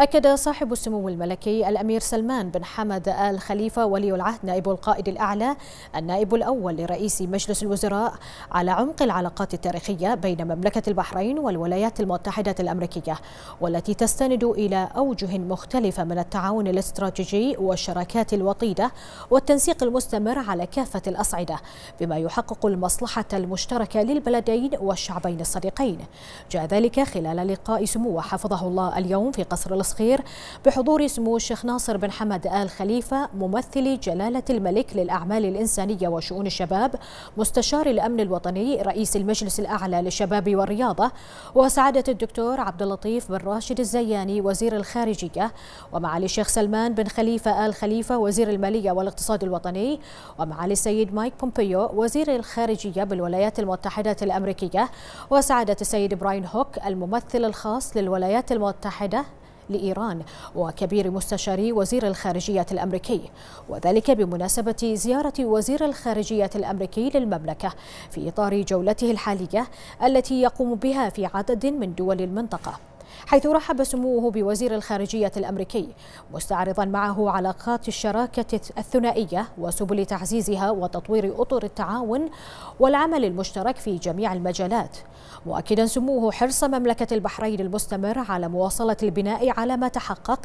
أكد صاحب السمو الملكي الأمير سلمان بن حمد آل خليفة ولي العهد نائب القائد الأعلى النائب الأول لرئيس مجلس الوزراء على عمق العلاقات التاريخية بين مملكة البحرين والولايات المتحدة الأمريكية والتي تستند إلى أوجه مختلفة من التعاون الاستراتيجي والشراكات الوطيدة والتنسيق المستمر على كافة الأصعدة بما يحقق المصلحة المشتركة للبلدين والشعبين الصديقين جاء ذلك خلال لقاء سموه حفظه الله اليوم في قصر الصغير بحضور سمو الشيخ ناصر بن حمد آل خليفة ممثل جلالة الملك للأعمال الإنسانية وشؤون الشباب مستشار الأمن الوطني رئيس المجلس الأعلى للشباب والرياضة وسعادة الدكتور عبد اللطيف بن راشد الزياني وزير الخارجية ومعالي الشيخ سلمان بن خليفة آل خليفة وزير المالية والاقتصاد الوطني ومعالي السيد مايك بومبيو وزير الخارجية بالولايات المتحدة الأمريكية وسعادة السيد براين هوك الممثل الخاص للولايات المتحدة لإيران وكبير مستشاري وزير الخارجية الأمريكي وذلك بمناسبة زيارة وزير الخارجية الأمريكي للمملكة في إطار جولته الحالية التي يقوم بها في عدد من دول المنطقة حيث رحب سموه بوزير الخارجية الأمريكي مستعرضا معه علاقات الشراكة الثنائية وسبل تعزيزها وتطوير أطر التعاون والعمل المشترك في جميع المجالات مؤكدا سموه حرص مملكة البحرين المستمر على مواصلة البناء على ما تحقق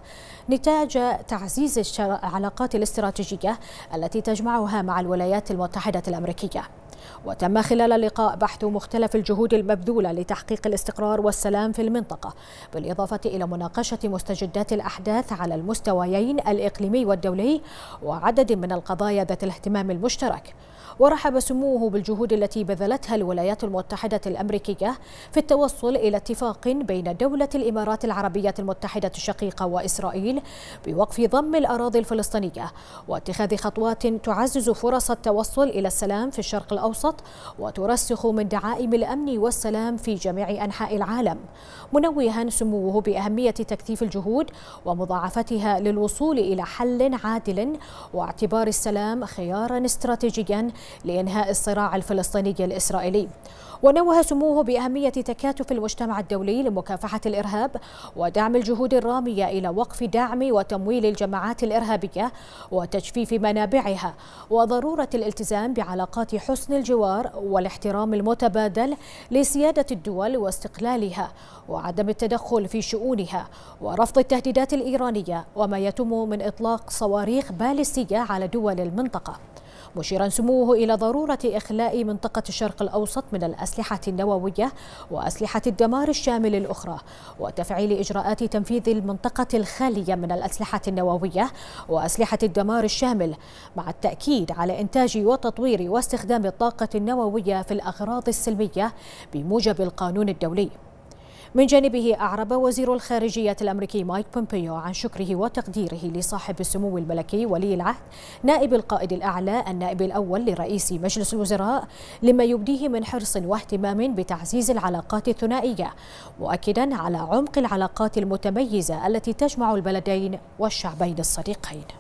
نتاج تعزيز العلاقات الاستراتيجية التي تجمعها مع الولايات المتحدة الأمريكية وتم خلال اللقاء بحث مختلف الجهود المبذولة لتحقيق الاستقرار والسلام في المنطقة بالإضافة إلى مناقشة مستجدات الأحداث على المستويين الإقليمي والدولي وعدد من القضايا ذات الاهتمام المشترك ورحب سموه بالجهود التي بذلتها الولايات المتحدة الأمريكية في التوصل إلى اتفاق بين دولة الإمارات العربية المتحدة الشقيقة وإسرائيل بوقف ضم الأراضي الفلسطينية واتخاذ خطوات تعزز فرص التوصل إلى السلام في الشرق الأوسط الأوسط وترسخ من دعائم الأمن والسلام في جميع أنحاء العالم منوها سموه بأهمية تكثيف الجهود ومضاعفتها للوصول إلى حل عادل واعتبار السلام خيارا استراتيجيا لإنهاء الصراع الفلسطيني الإسرائيلي ونوه سموه بأهمية تكاتف المجتمع الدولي لمكافحة الإرهاب ودعم الجهود الرامية إلى وقف دعم وتمويل الجماعات الإرهابية وتجفيف منابعها وضرورة الالتزام بعلاقات حسن الجوار والاحترام المتبادل لسيادة الدول واستقلالها وعدم التدخل في شؤونها ورفض التهديدات الإيرانية وما يتم من إطلاق صواريخ بالستية على دول المنطقة مشيرا سموه إلى ضرورة إخلاء منطقة الشرق الأوسط من الأسلحة النووية وأسلحة الدمار الشامل الأخرى وتفعيل إجراءات تنفيذ المنطقة الخالية من الأسلحة النووية وأسلحة الدمار الشامل مع التأكيد على إنتاج وتطوير واستخدام الطاقة النووية في الأغراض السلمية بموجب القانون الدولي من جانبه أعرب وزير الخارجية الأمريكي مايك بومبيو عن شكره وتقديره لصاحب السمو الملكي ولي العهد نائب القائد الأعلى النائب الأول لرئيس مجلس الوزراء لما يبديه من حرص واهتمام بتعزيز العلاقات الثنائية مؤكدا على عمق العلاقات المتميزة التي تجمع البلدين والشعبين الصديقين